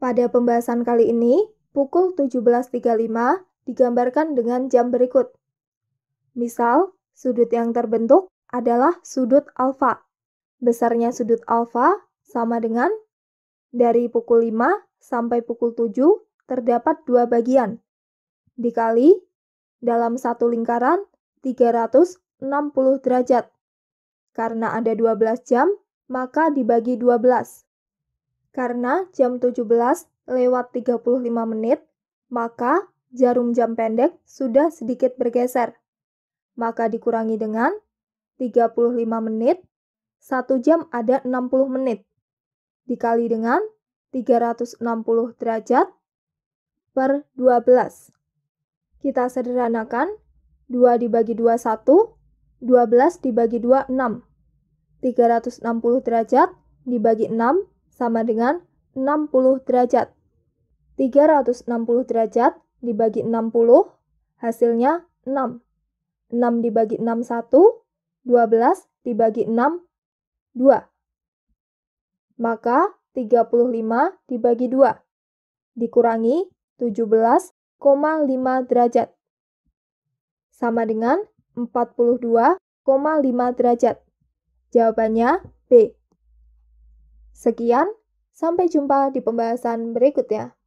Pada pembahasan kali ini, pukul 17.35 digambarkan dengan jam berikut. Misal, sudut yang terbentuk adalah sudut alfa. Besarnya sudut alfa sama dengan dari pukul 5 sampai pukul 7 terdapat dua bagian. Dikali dalam satu lingkaran 360 derajat. Karena ada 12 jam, maka dibagi 12. Karena jam 17 lewat 35 menit, maka jarum jam pendek sudah sedikit bergeser. Maka dikurangi dengan 35 menit, 1 jam ada 60 menit. Dikali dengan 360 derajat per 12. Kita sederhanakan 2 dibagi 2 1, 12 dibagi 2 6. 360 derajat dibagi 6 sama dengan 60 derajat. 360 derajat dibagi 60, hasilnya 6. 6 dibagi 6, 1. 12 dibagi 6, 2. Maka 35 dibagi 2 dikurangi 17,5 derajat. Sama dengan 42,5 derajat. Jawabannya B. Sekian, sampai jumpa di pembahasan berikutnya.